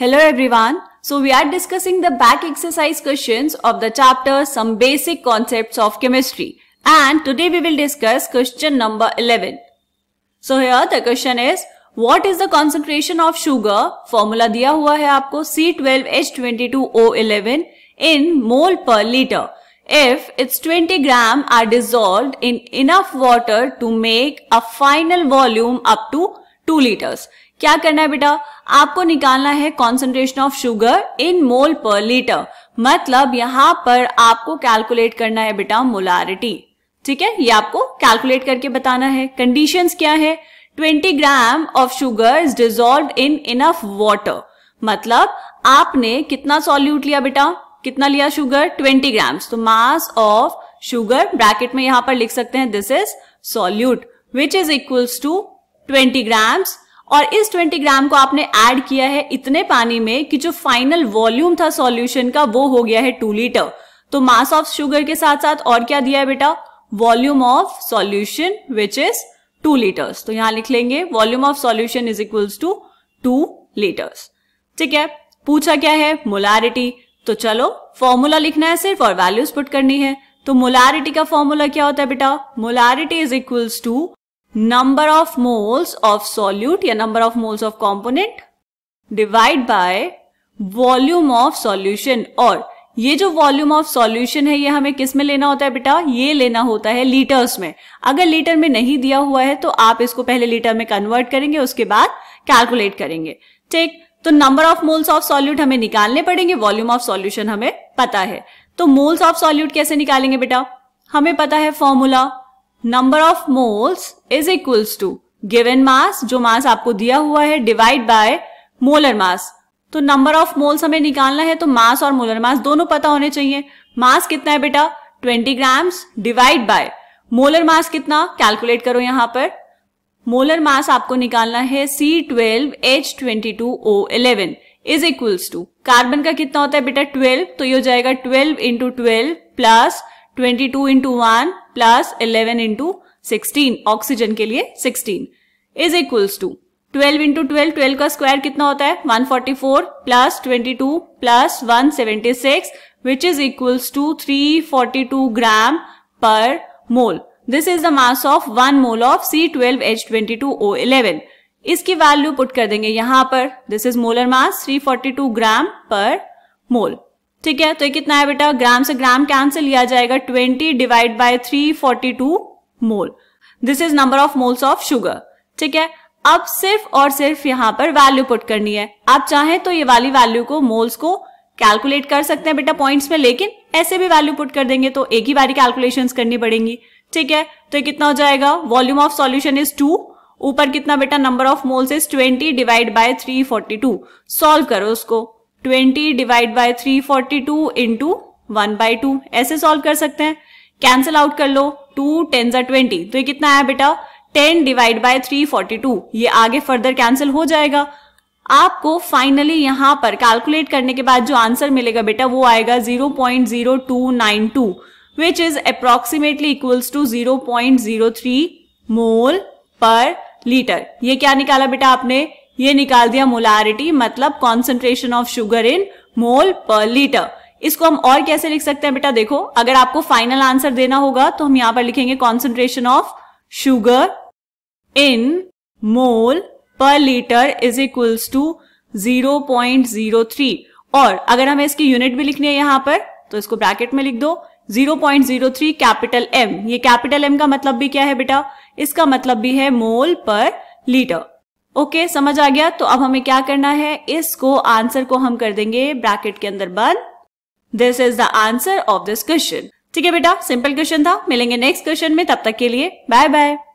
Hello everyone. So we are discussing the back exercise questions of the chapter Some Basic Concepts of Chemistry. And today we will discuss question number 11. So here the question is What is the concentration of sugar? Formula दिया हुआ hai आपको C12H22O11 in mole per liter. If its 20 gram are dissolved in enough water to make a final volume up to two litres क्या करना है बेटा आपको निकालना है concentration of sugar in mole per litre मतलब यहां पर आपको कैलकुलेट करना है बेटा मोलारिटी ठीक है ये आपको कैलकुलेट करके बताना है कंडीशंस क्या है 20 gram of sugar is dissolve in enough water मतलब आपने कितना सॉल्यूट लिया बेटा कितना लिया शुगर 20 ग्राम तो मास ऑफ शुगर ब्रैकेट में यहां पर लिख सकते हैं this is solute which is equals to 20 grams और इस 20 ग्राम को आपने ऐड किया है इतने पानी में कि जो फाइनल वॉल्यूम था सॉल्यूशन का वो हो गया है टू लीटर तो मास ऑफ शुगर के साथ साथ और क्या दिया है बेटा volume of solution which is two litres तो यहां लिख लेंगे volume of solution is equals to two litres ठीक है पूछा क्या है मोलारिटी तो चलो फॉर्मूला लिखना है सिर्फ और वैल्यूज पुट करनी है तो मोलारिटी का फॉर्मूला क्या होता है बेटा molarity is equals to number of moles of solute या number of moles of component divide by volume of solution और ये जो वॉल्यूम ऑफ सॉल्यूशन है ये हमें किस में लेना होता है बेटा ये लेना होता है लीटर्स में अगर लीटर में नहीं दिया हुआ है तो आप इसको पहले लीटर में कन्वर्ट करेंगे उसके बाद कैलकुलेट करेंगे ठीक तो number of moles of solute हमें निकालने पड़ेंगे वॉल्यूम ऑफ सॉल्यूशन हमें पता है तो मोल्स ऑफ सॉल्यूट कैसे निकालेंगे बेटा हमें पता है formula number of moles is equals to given mass जो मास आपको दिया हुआ है डिवाइड बाय मोलर मास तो नंबर ऑफ मोल्स हमें निकालना है तो मास और मोलर मास दोनों पता होने चाहिए मास कितना है बेटा 20 grams divide by molar mass कितना कैलकुलेट करो यहां पर मोलर मास आपको निकालना है C twelve H twenty two O eleven is equals to carbon का कितना होता है बेटा 12 तो ये हो जाएगा 12 into twelve plus twenty two into one plus eleven into sixteen oxygen के लिए sixteen is equals to twelve into twelve twelve का स्क्वायर कितना होता है one forty four plus twenty two plus one seventy six which is equals to three forty two gram per mole this is the mass of one mole of C twelve H twenty two O eleven इसकी value put कर देंगे यहां पर this is molar mass three forty two gram per mole ठीक है तो ये कितना है बेटा ग्राम से ग्राम कैंसिल लिया जाएगा twenty divide by three forty two mole this is number of moles of sugar ठीक है अब सिर्फ और सिर्फ यहां पर वैल्यू पुट करनी है आप चाहें तो ये वाली वैल्यू को मोल्स को कैलकुलेट कर सकते हैं बेटा पॉइंट्स में लेकिन ऐसे भी वैल्यू पुट कर देंगे तो एक ही बारी कैलकुलेशंस करनी पड़ेंगी ठीक है तो कितना हो जाएगा volume of solution is two ऊपर कितना बेटा number of moles is twenty divide by three forty two solve करो उसको twenty divide by three forty two into one by two ऐसे सॉल्व कर सकते हैं कैंसिल आउट कर लो टू टेन जा ट्वेंटी तो ये कितना आया बेटा ten divide by three forty two ये आगे फर्दर कैंसिल हो जाएगा आपको फाइनली यहां पर कैलकुलेट करने के बाद जो आंसर मिलेगा बेटा वो आएगा zero point zero two nine two which is approximately equals to zero point zero three mole per litre ये क्या निकाला बेटा आपने ये निकाल दिया मोलारिटी मतलब concentration of sugar in mole per litre इसको हम और कैसे लिख सकते हैं बेटा देखो अगर आपको फाइनल आंसर देना होगा तो हम यहां पर लिखेंगे concentration of sugar in mole per litre is equals to 0.03 और अगर हमें इसकी यूनिट भी लिखनी है यहां पर तो इसको ब्रैकेट में लिख दो 0.03 कैपिटल एम ये कैपिटल एम का मतलब भी क्या है बेटा इसका मतलब भी है मोल पर लीटर ओके okay, समझ आ गया तो अब हमें क्या करना है इसको आंसर को हम कर देंगे ब्रैकेट के अंदर बंद this is the answer of this question ठीक है बेटा सिंपल क्वेश्चन था मिलेंगे नेक्स्ट क्वेश्चन में तब तक के लिए बाय बाय